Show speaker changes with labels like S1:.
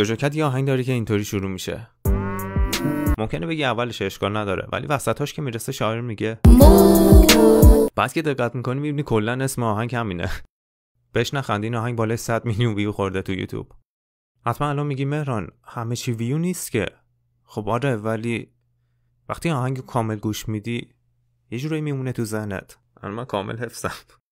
S1: جوجوکت یه آهنگ داره که اینطوری شروع میشه ممکنه بگی اولش اشکال نداره ولی وسطاش که میرسه شاعر میگه بعد که دقت میکنی میبینی کلا اسم آهنگ همینه بهش این آهنگ بالای 100 میلیون ویو خورده تو یوتیوب حتما الان میگی مهران همه چی ویو نیست که خب آره ولی وقتی آهنگ کامل گوش میدی یه جورایی میمونه تو ذهنت من کامل حفظم